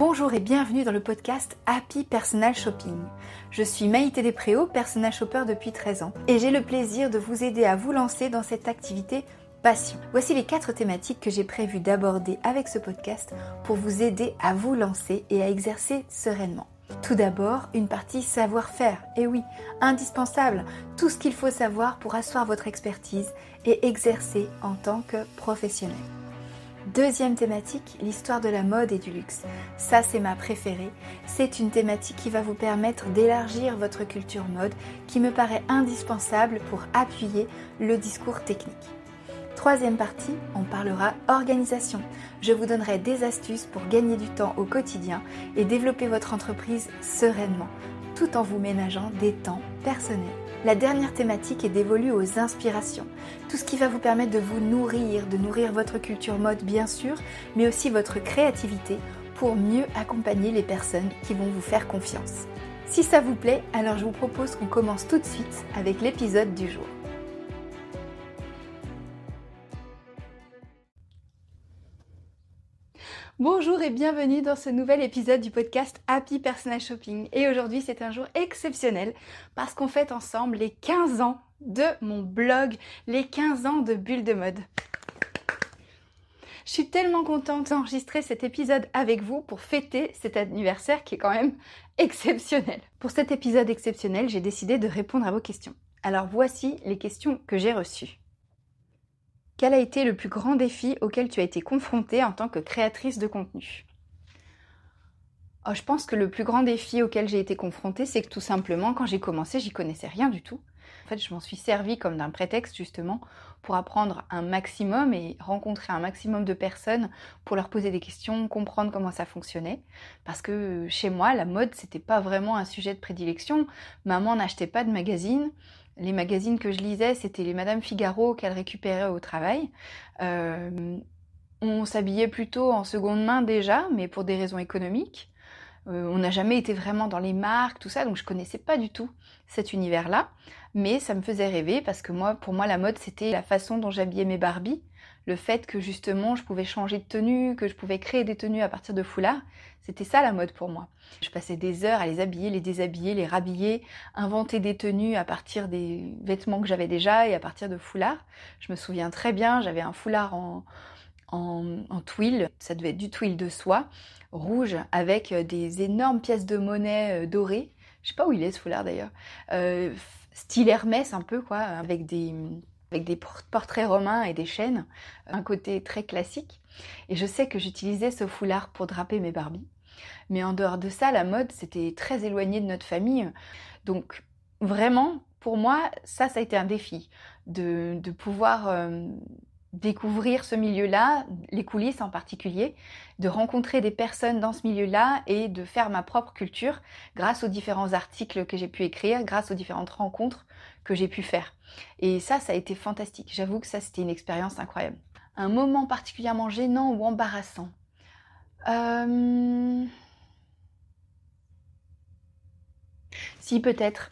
Bonjour et bienvenue dans le podcast Happy Personal Shopping. Je suis Maïté Despréaux, personal shopper depuis 13 ans et j'ai le plaisir de vous aider à vous lancer dans cette activité passion. Voici les quatre thématiques que j'ai prévu d'aborder avec ce podcast pour vous aider à vous lancer et à exercer sereinement. Tout d'abord, une partie savoir-faire. Et oui, indispensable, tout ce qu'il faut savoir pour asseoir votre expertise et exercer en tant que professionnel. Deuxième thématique, l'histoire de la mode et du luxe. Ça, c'est ma préférée. C'est une thématique qui va vous permettre d'élargir votre culture mode, qui me paraît indispensable pour appuyer le discours technique. Troisième partie, on parlera organisation. Je vous donnerai des astuces pour gagner du temps au quotidien et développer votre entreprise sereinement, tout en vous ménageant des temps personnels. La dernière thématique est dévolue aux inspirations, tout ce qui va vous permettre de vous nourrir, de nourrir votre culture mode bien sûr, mais aussi votre créativité pour mieux accompagner les personnes qui vont vous faire confiance. Si ça vous plaît, alors je vous propose qu'on commence tout de suite avec l'épisode du jour. Bonjour et bienvenue dans ce nouvel épisode du podcast Happy Personal Shopping. Et aujourd'hui, c'est un jour exceptionnel parce qu'on fête ensemble les 15 ans de mon blog, les 15 ans de Bulle de mode. Je suis tellement contente d'enregistrer cet épisode avec vous pour fêter cet anniversaire qui est quand même exceptionnel. Pour cet épisode exceptionnel, j'ai décidé de répondre à vos questions. Alors voici les questions que j'ai reçues. Quel a été le plus grand défi auquel tu as été confrontée en tant que créatrice de contenu oh, Je pense que le plus grand défi auquel j'ai été confrontée, c'est que tout simplement, quand j'ai commencé, j'y connaissais rien du tout. En fait, je m'en suis servie comme d'un prétexte justement pour apprendre un maximum et rencontrer un maximum de personnes pour leur poser des questions, comprendre comment ça fonctionnait. Parce que chez moi, la mode, c'était pas vraiment un sujet de prédilection. Maman n'achetait pas de magazines les magazines que je lisais, c'était les Madame Figaro qu'elle récupérait au travail. Euh, on s'habillait plutôt en seconde main déjà, mais pour des raisons économiques. Euh, on n'a jamais été vraiment dans les marques, tout ça, donc je connaissais pas du tout cet univers-là. Mais ça me faisait rêver parce que moi, pour moi, la mode, c'était la façon dont j'habillais mes Barbies le fait que justement je pouvais changer de tenue, que je pouvais créer des tenues à partir de foulards, c'était ça la mode pour moi. Je passais des heures à les habiller, les déshabiller, les rhabiller, inventer des tenues à partir des vêtements que j'avais déjà et à partir de foulards. Je me souviens très bien, j'avais un foulard en, en, en tuile, ça devait être du twill de soie, rouge, avec euh, des énormes pièces de monnaie euh, dorées. Je sais pas où il est ce foulard d'ailleurs. Euh, style Hermès un peu quoi, avec des avec des portraits romains et des chaînes, euh, un côté très classique. Et je sais que j'utilisais ce foulard pour draper mes Barbies. Mais en dehors de ça, la mode, c'était très éloigné de notre famille. Donc vraiment, pour moi, ça, ça a été un défi de, pouvoir euh, découvrir ce milieu-là, les coulisses en particulier, de rencontrer des personnes dans ce milieu-là et de faire ma propre culture grâce aux différents articles que j'ai pu écrire, grâce aux différentes rencontres que j'ai pu faire. Et ça, ça a été fantastique. J'avoue que ça, c'était une expérience incroyable. Un moment particulièrement gênant ou embarrassant euh, Si, peut-être.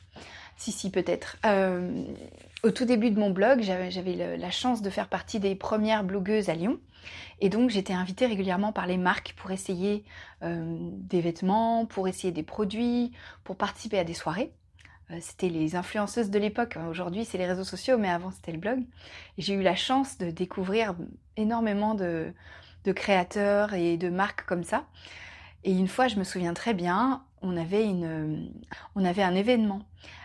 Si, si, peut-être. Euh, au tout début de mon blog, j'avais la chance de faire partie des premières blogueuses à Lyon. Et donc j'étais invitée régulièrement par les marques pour essayer euh, des vêtements, pour essayer des produits, pour participer à des soirées. Euh, c'était les influenceuses de l'époque. Hein, aujourd'hui, c'est les réseaux sociaux, mais avant, c'était le blog. J'ai eu la chance de découvrir énormément de, créateurs et de marques comme ça. Et une fois, je me souviens très bien, on avait, une, on avait un événement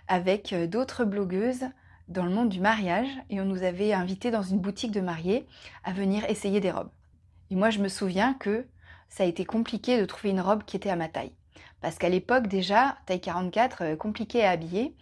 avec euh, d'autres blogueuses dans le monde du mariage et on nous avait invités dans une boutique de mariés à venir essayer des robes. Et moi, je me souviens que ça a été compliqué de trouver une robe qui était à ma taille. Parce qu'à l'époque, déjà, taille 44, euh, compliqué à habiller.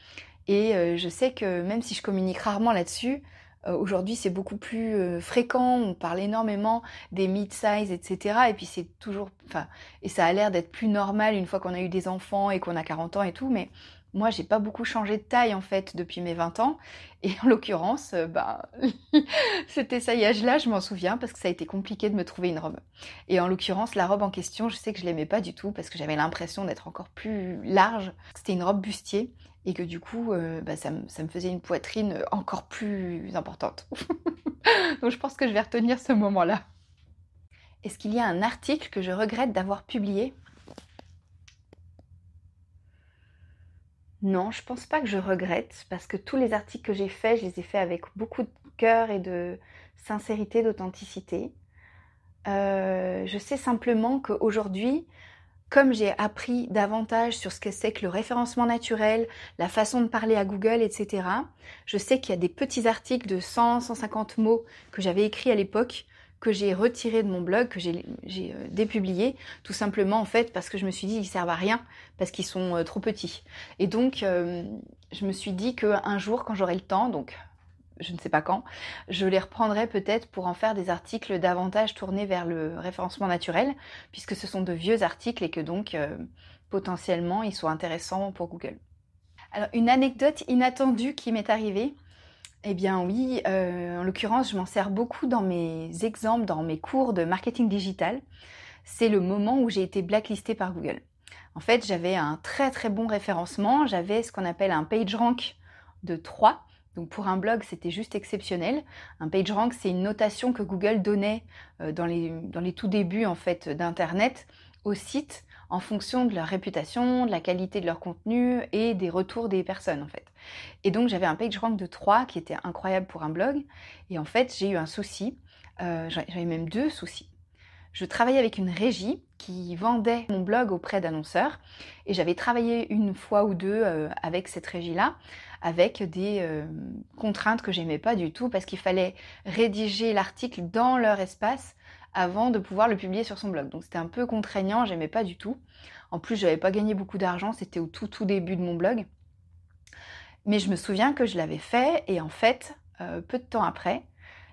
Et euh, je sais que même si je communique rarement là-dessus, euh, Aujourd'hui, c'est beaucoup plus fréquent. On parle énormément des mid-size, etc. Et puis c'est toujours, enfin, et ça a l'air d'être plus normal une fois qu'on a eu des enfants et qu'on a 40 ans et tout. Mais moi, j'ai pas beaucoup changé de taille en fait depuis mes 20 ans. Et en l'occurrence, euh, bah, cet essayage-là, je m'en souviens parce que ça a été compliqué de me trouver une robe. Et en l'occurrence, la robe en question, je sais que je l'aimais pas du tout parce que j'avais l'impression d'être encore plus large. C'était une robe bustier et que du coup, euh, bah, ça, me faisait une poitrine encore plus importante. Donc je pense que je vais retenir ce moment-là. Est-ce qu'il y a un article que je regrette d'avoir publié Non, je pense pas que je regrette parce que tous les articles que j'ai faits, je les ai faits avec beaucoup de cœur et de sincérité, d'authenticité. Euh, je sais simplement qu'aujourd'hui, comme j'ai appris davantage sur ce que c'est que le référencement naturel, la façon de parler à Google, etc., je sais qu'il y a des petits articles de 100, 150 mots que j'avais écrits à l'époque que j'ai retiré de mon blog, que j'ai euh, dépublié, tout simplement en fait parce que je me suis dit ils servent à rien, parce qu'ils sont euh, trop petits. Et donc euh, je me suis dit qu'un jour quand j'aurai le temps, donc je ne sais pas quand, je les reprendrai peut-être pour en faire des articles davantage tournés vers le référencement naturel, puisque ce sont de vieux articles et que donc potentiellement ils soient intéressants pour Google. Alors une anecdote inattendue qui m'est arrivée, eh bien oui, euh, en l'occurrence, je m'en sers beaucoup dans mes exemples, dans mes cours de marketing digital. C'est le moment où j'ai été blacklistée par Google. En fait, j'avais un très très bon référencement, j'avais ce qu'on appelle un page rank de 3. Donc pour un blog, c'était juste exceptionnel. Un page rank, c'est une notation que Google donnait euh, dans les, dans les tout débuts en fait d'Internet aux sites en fonction de leur réputation, de la qualité de leur contenu et des retours des personnes en fait. Et donc j'avais un page rank de 3 qui était incroyable pour un blog. Et en fait, j'ai eu un souci, euh, j'avais même deux soucis. Je travaillais avec une régie qui vendait mon blog auprès d'annonceurs et j'avais travaillé une fois ou deux euh, avec cette régie-là avec des euh, contraintes que j'aimais pas du tout parce qu'il fallait rédiger l'article dans leur espace avant de pouvoir le publier sur son blog. Donc c'était un peu contraignant, j'aimais pas du tout. En plus, je n'avais pas gagné beaucoup d'argent, c'était au tout tout début de mon blog. Mais je me souviens que je l'avais fait et en fait, euh, peu de temps après,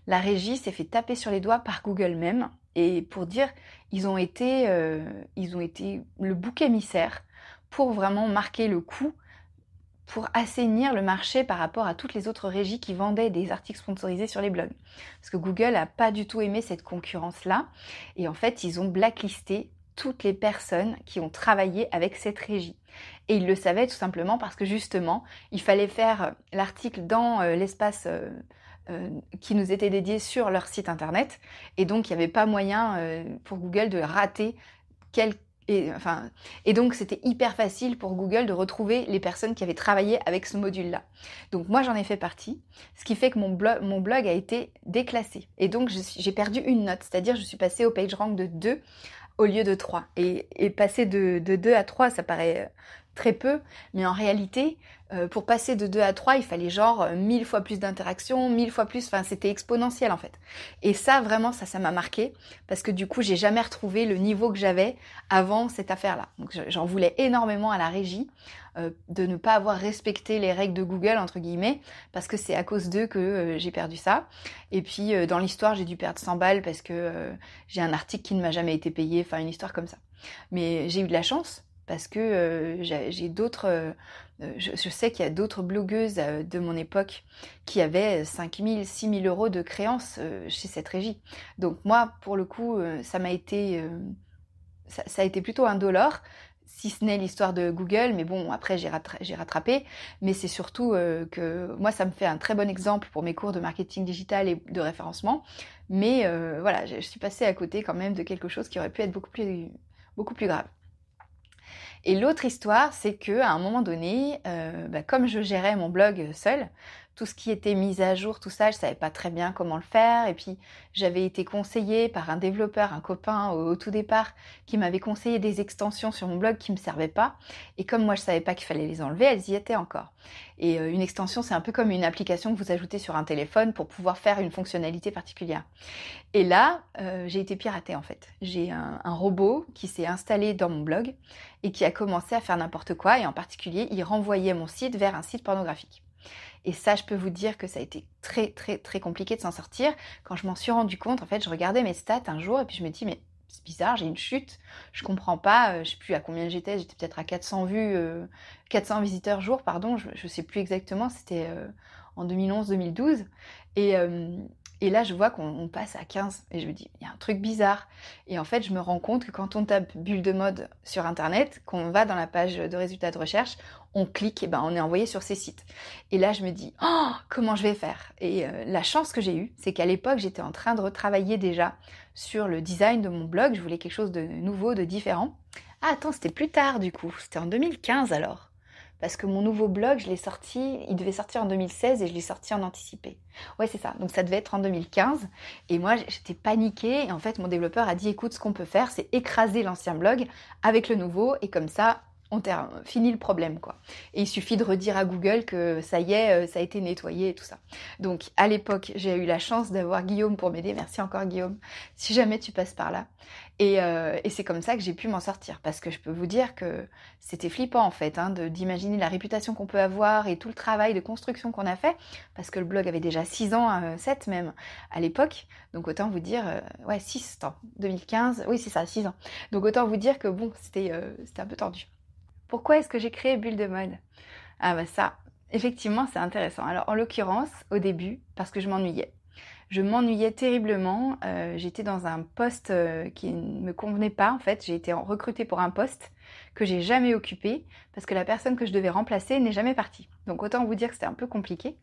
la régie s'est fait taper sur les doigts par Google même et pour dire ils ont été euh, ils ont été le bouc émissaire pour vraiment marquer le coup pour assainir le marché par rapport à toutes les autres régies qui vendaient des articles sponsorisés sur les blogs. Parce que Google n'a pas du tout aimé cette concurrence-là. Et en fait, ils ont blacklisté toutes les personnes qui ont travaillé avec cette régie. Et il le savait tout simplement parce que justement, il fallait faire euh, l'article dans euh, l'espace euh, qui nous était dédié sur leur site internet. Et donc, il n'y avait pas moyen pour Google de rater quel... Et, enfin, et donc, c'était hyper facile pour Google de retrouver les personnes qui avaient travaillé avec ce module-là. Donc, moi, j'en ai fait partie, ce qui fait que mon, blog, mon blog a été déclassé. Et donc, j'ai perdu une note, c'est-à-dire je suis passée au page rank de 2 au lieu de 3. Et, et passer de, de 2 à 3, ça paraît euh, très peu, mais en réalité, euh, pour passer de 2 à 3, il fallait genre 1000 euh, fois plus d'interactions, 1000 fois plus, enfin c'était exponentiel en fait. Et ça vraiment ça ça m'a marqué parce que du coup, j'ai jamais retrouvé le niveau que j'avais avant cette affaire-là. Donc j'en voulais énormément à la régie euh, de ne pas avoir respecté les règles de Google entre guillemets parce que c'est à cause d'eux que j'ai perdu ça. Et puis dans l'histoire, j'ai dû perdre 100 balles parce que j'ai un article qui ne m'a jamais été payé, enfin une histoire comme ça. Mais j'ai eu de la chance parce que j'ai d'autres, je, sais qu'il y a d'autres blogueuses de mon époque qui avaient 5000, 6000 euros de créances chez cette régie. Donc moi, pour le coup, ça m'a été, ça, a été plutôt un dollar, si ce n'est l'histoire de Google, mais bon, après j'ai rattrapé, mais c'est surtout que moi, ça me fait un très bon exemple pour mes cours de marketing digital et de référencement, mais voilà, je, suis passée à côté quand même de quelque chose qui aurait pu être beaucoup plus, beaucoup plus grave. Et l'autre histoire, c'est que à un moment donné, euh, bah, comme je gérais mon blog seul tout ce qui était mis à jour, tout ça, je ne savais pas très bien comment le faire. Et puis j'avais été conseillée par un développeur, un copain au, tout départ, qui m'avait conseillé des extensions sur mon blog qui ne me servaient pas. Et comme moi je ne savais pas qu'il fallait les enlever, elles y étaient encore. Et euh, une extension, c'est un peu comme une application que vous ajoutez sur un téléphone pour pouvoir faire une fonctionnalité particulière. Et là, euh, j'ai été piratée en fait. J'ai un robot qui s'est installé dans mon blog et qui a commencé à faire n'importe quoi. Et en particulier, il renvoyait mon site vers un site pornographique. Et ça, je peux vous dire que ça a été très, très, très compliqué de s'en sortir. Quand je m'en suis rendu compte, en fait, je regardais mes stats un jour et puis je me dis, mais c'est bizarre, j'ai une chute, je comprends pas, euh, je sais plus à combien j'étais, j'étais peut-être à 400 vues, 400 euh, visiteurs jour, pardon, je, ne sais plus exactement, c'était euh, en 2011-2012. Et, et là, je vois qu'on passe à 15 et je me dis, il y a un truc bizarre. Et en fait, je me rends compte que quand on tape bulle de mode sur Internet, qu'on va dans la page de résultats de recherche, on clique et ben on est envoyé sur ces sites. Et là, je me dis, oh, comment je vais faire Et euh, la chance que j'ai eue, c'est qu'à l'époque, j'étais en train de retravailler déjà sur le design de mon blog. Je voulais quelque chose de nouveau, de différent. Ah, attends, c'était plus tard du coup. C'était en 2015 alors parce que mon nouveau blog, je l'ai sorti, il devait sortir en 2016 et je l'ai sorti en anticipé. Ouais, c'est ça. Donc ça devait être en 2015 et moi j'étais paniquée et en fait mon développeur a dit écoute, ce qu'on peut faire, c'est écraser l'ancien blog avec le nouveau et comme ça, on termine fini le problème quoi. Et il suffit de redire à Google que ça y est, euh, ça a été nettoyé et tout ça. Donc à l'époque, j'ai eu la chance d'avoir Guillaume pour m'aider. Merci encore Guillaume. Si jamais tu passes par là. Et, euh, c'est comme ça que j'ai pu m'en sortir parce que je peux vous dire que c'était flippant en fait hein, d'imaginer la réputation qu'on peut avoir et tout le travail de construction qu'on a fait parce que le blog avait déjà 6 ans, 7 euh, même à l'époque. Donc autant vous dire, ouais 6 ans, 2015, oui c'est ça, 6 ans. Donc autant vous dire que bon, c'était un peu tendu. Pourquoi est-ce que j'ai créé Bulle de mode Ah bah ça, effectivement, c'est intéressant. Alors en l'occurrence, au début, parce que je m'ennuyais. Je m'ennuyais terriblement. Euh, j'étais dans un poste euh, qui ne me convenait pas en fait. J'ai été recrutée pour un poste que j'ai jamais occupé parce que la personne que je devais remplacer n'est jamais partie. Donc autant vous dire que c'était un peu compliqué.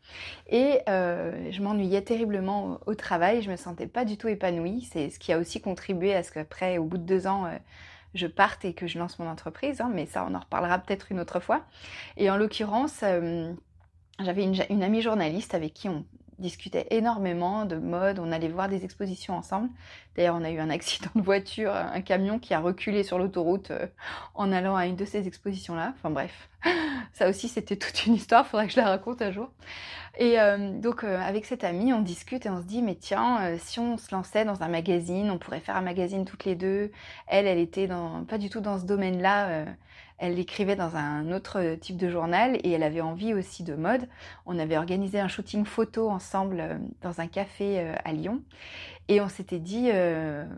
Et euh, je m'ennuyais terriblement au, travail. Je me sentais pas du tout épanouie. C'est ce qui a aussi contribué à ce qu'après, au bout de deux ans je parte et que je lance mon entreprise, hein, mais ça on en reparlera peut-être une autre fois. Et en l'occurrence, euh, j'avais une, amie journaliste avec qui on discutait énormément de mode, on allait voir des expositions ensemble. D'ailleurs, on a eu un accident de voiture, un camion qui a reculé sur l'autoroute euh, en allant à une de ces expositions-là. Enfin bref, ça aussi c'était toute une histoire, faudrait que je la raconte un jour. Et euh, donc, euh, avec cette amie, on discute et on se dit, mais tiens, euh, si on se lançait dans un magazine, on pourrait faire un magazine toutes les deux. Elle, elle était dans, pas du tout dans ce domaine-là. elle écrivait dans un autre type de journal et elle avait envie aussi de mode. On avait organisé un shooting photo ensemble dans un café à Lyon. Et on s'était dit,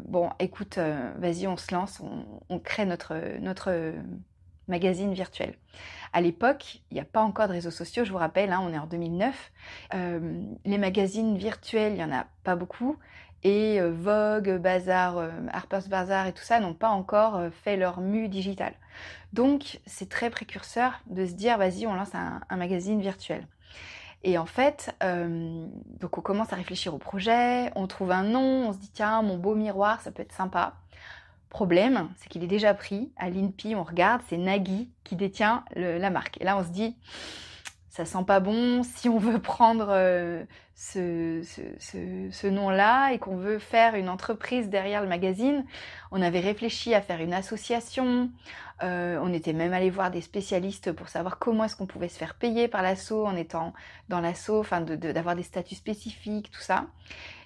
bon, écoute, vas-y, on se lance, on, on crée notre, notre magazine virtuel. À l'époque, il n'y a pas encore de réseaux sociaux, je vous rappelle, hein, on est en 2009. Euh, les magazines virtuels, il n'y en a pas beaucoup. Et euh, Vogue, Bazar, euh, Harper's Bazaar et tout ça n'ont pas encore fait leur mue digitale. Donc, c'est très précurseur de se dire, vas-y, on lance un, magazine virtuel. Et en fait, donc on commence à réfléchir au projet, on trouve un nom, on se dit, tiens, mon beau miroir, ça peut être sympa. Problème, c'est qu'il est déjà pris. À l'INPI, on regarde, c'est Nagui qui détient la marque. Et là, on se dit, ça sent pas bon. Si on veut prendre euh, ce, nom-là et qu'on veut faire une entreprise derrière le magazine, on avait réfléchi à faire une association. Euh, on était même allé voir des spécialistes pour savoir comment est-ce qu'on pouvait se faire payer par l'assaut en étant dans l'assaut, enfin d'avoir de, des statuts spécifiques, tout ça.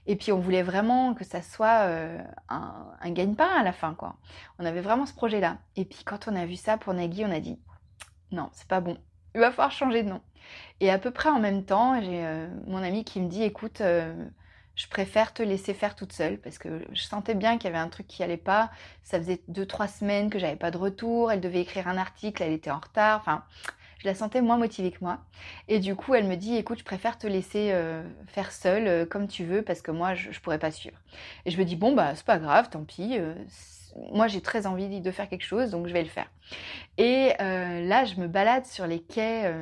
Et puis on voulait vraiment que ça soit euh, un, un gagne-pain à la fin, quoi. On avait vraiment ce projet-là. Et puis quand on a vu ça pour Nagui, on a dit non, c'est pas bon. Il va falloir changer de nom. Et à peu près en même temps, j'ai euh, mon amie qui me dit écoute, euh, je préfère te laisser faire toute seule parce que je sentais bien qu'il y avait un truc qui allait pas. Ça faisait deux trois semaines que j'avais pas de retour. Elle devait écrire un article, elle était en retard. Enfin, je la sentais moins motivée que moi. Et du coup, elle me dit écoute, je préfère te laisser euh, faire seule euh, comme tu veux parce que moi, je, pourrais pas suivre. Et je me dis bon, bah, c'est pas grave, tant pis. Euh, moi, j'ai très envie de faire quelque chose, donc je vais le faire. Et là, je me balade sur les quais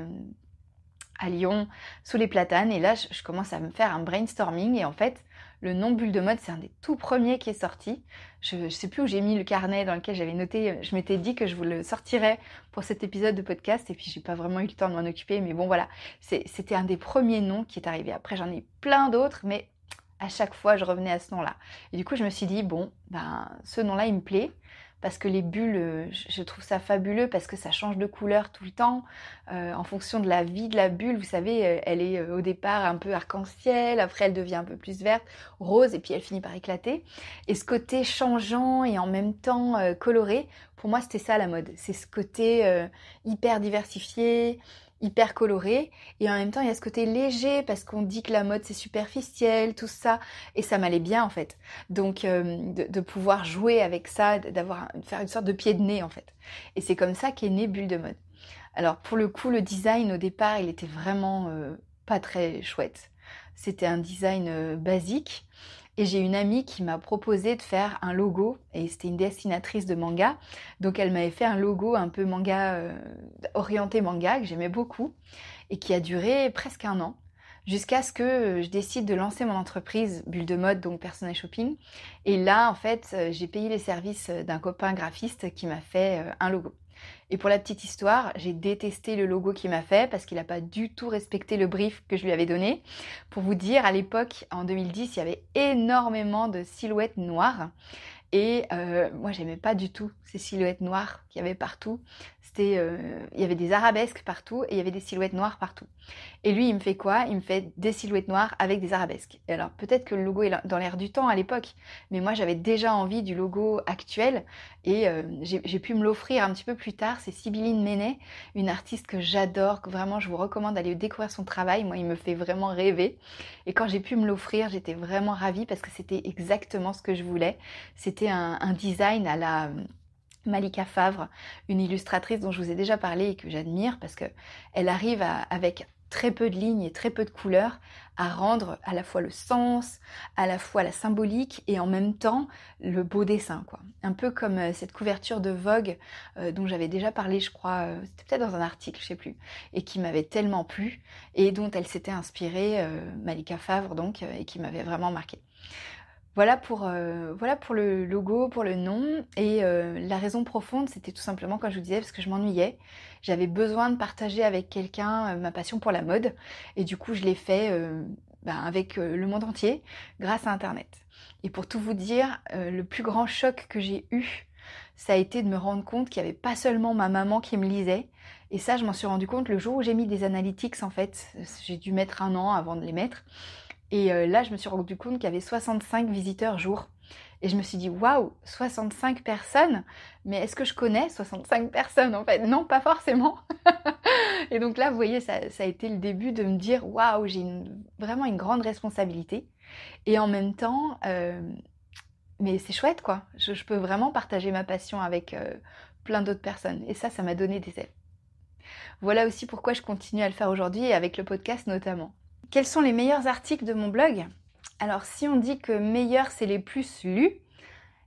à Lyon, sous les platanes, et là, je, commence à me faire un brainstorming. Et en fait, le nom Bulle de mode, c'est un des tout premiers qui est sorti je ne sais plus où j'ai mis le carnet dans lequel j'avais noté, je m'étais dit que je vous le sortirais pour cet épisode de podcast et puis j'ai pas vraiment eu le temps de m'en occuper, mais bon voilà, c'était un des premiers noms qui est arrivé. Après j'en ai plein d'autres, mais à chaque fois je revenais à ce nom-là. Et du coup je me suis dit, bon, ben ce nom-là il me plaît, parce que les bulles, euh, je trouve ça fabuleux parce que ça change de couleur tout le temps euh, en fonction de la vie de la bulle. Vous savez, euh, elle est au départ un peu arc-en-ciel, après elle devient un peu plus verte, rose et puis elle finit par éclater. Et ce côté changeant et en même temps coloré, pour moi c'était ça la mode. C'est ce côté hyper diversifié, hyper coloré et en même temps il y a ce côté léger parce qu'on dit que la mode c'est superficiel, tout ça et ça m'allait bien en fait. Donc euh, de, pouvoir jouer avec ça, d'avoir faire une sorte de pied de nez en fait. Et c'est comme ça qu'est né Bulle de mode. Alors pour le coup le design au départ il était vraiment euh, pas très chouette. C'était un design euh, basique et j'ai une amie qui m'a proposé de faire un logo, et c'était une dessinatrice de manga, donc elle m'avait fait un logo un peu manga, euh, orienté manga, que j'aimais beaucoup, et qui a duré presque un an, jusqu'à ce que euh, je décide de lancer mon entreprise, Bulle de mode, donc Personnel Shopping. Et là, en fait, euh, j'ai payé les services d'un copain graphiste qui m'a fait un logo. Et pour la petite histoire, j'ai détesté le logo qu'il m'a fait parce qu'il n'a pas du tout respecté le brief que je lui avais donné. Pour vous dire, à l'époque, en 2010, il y avait énormément de silhouettes noires. Et euh, moi, j'aimais pas du tout ces silhouettes noires qu'il y avait partout. C'était, euh, il y avait des arabesques partout et il y avait des silhouettes noires partout. Et lui, il me fait quoi Il me fait des silhouettes noires avec des arabesques. alors, peut-être que le logo est dans l'air du temps à l'époque, mais moi, j'avais déjà envie du logo actuel et euh, j'ai pu me l'offrir un petit peu plus tard. C'est sibyline Ménet, une artiste que j'adore, que vraiment, je vous recommande d'aller découvrir son travail. Moi, il me fait vraiment rêver. Et quand j'ai pu me l'offrir, j'étais vraiment ravie parce que c'était exactement ce que je voulais. C'était un, design à la euh, Malika Favre, une illustratrice dont je vous ai déjà parlé et que j'admire parce que elle arrive avec très peu de lignes et très peu de couleurs à rendre à la fois le sens, à la fois la symbolique et en même temps le beau dessin. Quoi. Un peu comme euh, cette couverture de Vogue euh, dont j'avais déjà parlé, je crois, c'était peut-être dans un article, je sais plus, et qui m'avait tellement plu et dont elle s'était inspirée, Malika Favre donc, et qui m'avait vraiment marqué. Euh, voilà pour, le logo, pour le nom. Et euh, la raison profonde, c'était tout simplement, comme je vous disais, parce que je m'ennuyais. J'avais besoin de partager avec quelqu'un euh, ma passion pour la mode. Et du coup, je l'ai fait ben, avec le monde entier grâce à Internet. Et pour tout vous dire, le plus grand choc que j'ai eu, ça a été de me rendre compte qu'il n'y avait pas seulement ma maman qui me lisait. Et ça, je m'en suis rendu compte le jour où j'ai mis des analytics, en fait. J'ai dû mettre un an avant de les mettre. Et euh, là, je me suis rendu compte qu'il y avait 65 visiteurs jour. Et je me suis dit, waouh, 65 personnes Mais est-ce que je connais 65 personnes en fait Non, pas forcément. et donc là, vous voyez, ça, a été le début de me dire, waouh, j'ai vraiment une grande responsabilité. Et en même temps, euh, mais c'est chouette quoi. Je, peux vraiment partager ma passion avec euh, plein d'autres personnes. Et ça, ça m'a donné des ailes. Voilà aussi pourquoi je continue à le faire aujourd'hui et avec le podcast notamment. Quels sont les meilleurs articles de mon blog Alors si on dit que meilleurs c'est les plus lus,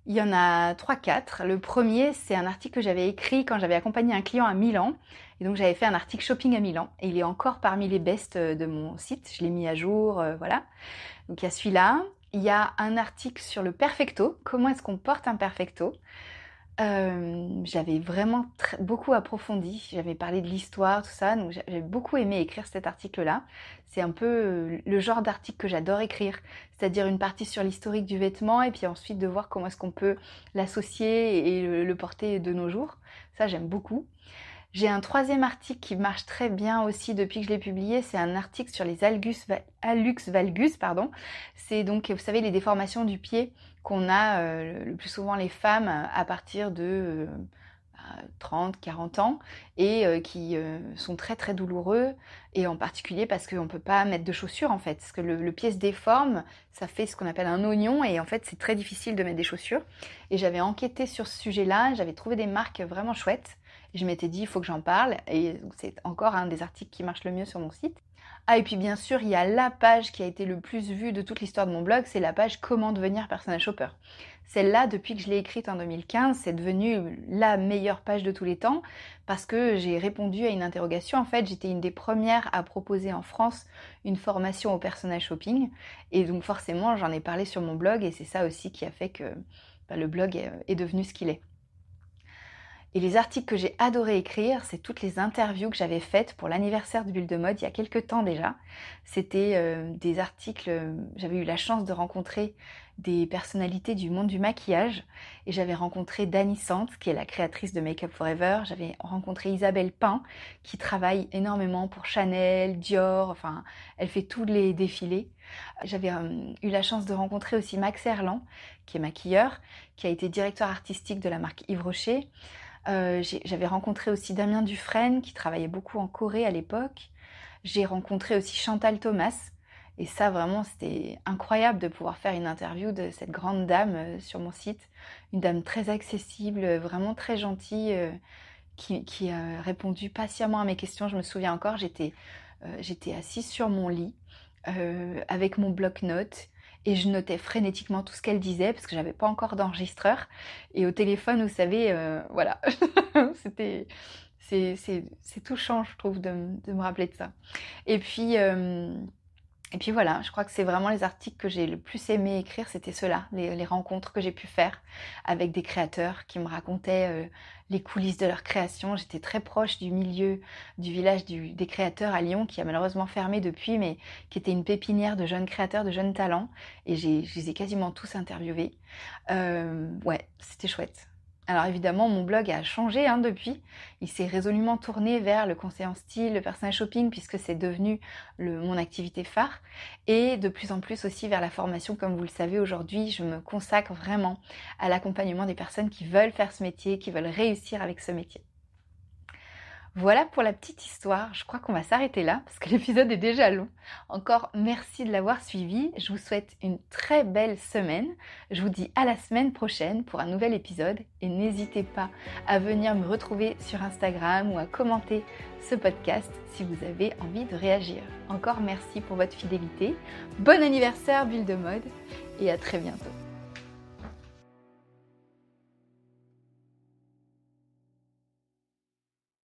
il y en a 3-4. Le premier, c'est un article que j'avais écrit quand j'avais accompagné un client à Milan. Et donc j'avais fait un article shopping à Milan. Et il est encore parmi les best euh, de mon site. Je l'ai mis à jour, euh, voilà. Donc il y a celui-là. Il y a un article sur le perfecto. Comment est-ce qu'on porte un perfecto j'avais vraiment beaucoup approfondi, j'avais parlé de l'histoire, tout ça, donc j'avais beaucoup aimé écrire cet article-là. C'est un peu le genre d'article que j'adore écrire, c'est-à-dire une partie sur l'historique du vêtement et puis ensuite de voir comment est-ce qu'on peut l'associer et le porter de nos jours. Ça, j'aime beaucoup. J'ai un troisième article qui marche très bien aussi depuis que je l'ai publié. C'est un article sur les algus, alux valgus. pardon. C'est donc, vous savez, les déformations du pied qu'on a euh, le plus souvent les femmes euh, à partir de 30, euh, 40 bah, ans et qui sont très très douloureux et en particulier parce qu'on ne peut pas mettre de chaussures en fait, parce que le pied se déforme, ça fait ce qu'on appelle un oignon et en fait c'est très difficile de mettre des chaussures. Et j'avais enquêté sur ce sujet-là, j'avais trouvé des marques vraiment chouettes je m'étais dit, il faut que j'en parle. Et c'est encore un des articles qui marche le mieux sur mon site. Ah, et puis bien sûr, il y a la page qui a été le plus vue de toute l'histoire de mon blog, c'est la page Comment devenir personnage shopper. Celle-là, depuis que je l'ai écrite en 2015, c'est devenu la meilleure page de tous les temps parce que j'ai répondu à une interrogation. En fait, j'étais une des premières à proposer en France une formation au personnage shopping. Et donc forcément, j'en ai parlé sur mon blog et c'est ça aussi qui a fait que bah, le blog est devenu ce qu'il est. Et les articles que j'ai adoré écrire, c'est toutes les interviews que j'avais faites pour l'anniversaire de Bulle de Mode il y a quelques temps déjà. C'était euh, des articles, euh, j'avais eu la chance de rencontrer des personnalités du monde du maquillage et j'avais rencontré Dani Sant, qui est la créatrice de Make Up Forever. J'avais rencontré Isabelle Pain, qui travaille énormément pour Chanel, Dior, enfin, elle fait tous les défilés. J'avais euh, eu la chance de rencontrer aussi Max Erland, qui est maquilleur, qui a été directeur artistique de la marque Yves Rocher. Euh, j'avais rencontré aussi Damien Dufresne, qui travaillait beaucoup en Corée à l'époque. J'ai rencontré aussi Chantal Thomas. Et ça, vraiment, c'était incroyable de pouvoir faire une interview de cette grande dame euh, sur mon site. Une dame très accessible, euh, vraiment très gentille, qui, a répondu patiemment à mes questions. Je me souviens encore, j'étais assise sur mon lit avec mon bloc-notes et je notais frénétiquement tout ce qu'elle disait parce que j'avais pas encore d'enregistreur. Et au téléphone, vous savez, euh, voilà, c'était. C'est touchant, je trouve, de, de, me rappeler de ça. Et puis, euh, et puis voilà, je crois que c'est vraiment les articles que j'ai le plus aimé écrire, c'était ceux-là, les, rencontres que j'ai pu faire avec des créateurs qui me racontaient euh, les coulisses de leur création. J'étais très proche du milieu du village des créateurs à Lyon, qui a malheureusement fermé depuis, mais qui était une pépinière de jeunes créateurs, de jeunes talents. Et je les ai quasiment tous interviewés. Euh, ouais, c'était chouette. Alors évidemment, mon blog a changé hein, depuis. Il s'est résolument tourné vers le conseil en style, le personal shopping, puisque c'est devenu mon activité phare. Et de plus en plus aussi vers la formation. Comme vous le savez, aujourd'hui, je me consacre vraiment à l'accompagnement des personnes qui veulent faire ce métier, qui veulent réussir avec ce métier. Voilà pour la petite histoire. Je crois qu'on va s'arrêter là parce que l'épisode est déjà long. Encore merci de l'avoir suivi. Je vous souhaite une très belle semaine. Je vous dis à la semaine prochaine pour un nouvel épisode et n'hésitez pas à venir me retrouver sur Instagram ou à commenter ce podcast si vous avez envie de réagir. Encore merci pour votre fidélité. Bon anniversaire Bulle de mode et à très bientôt.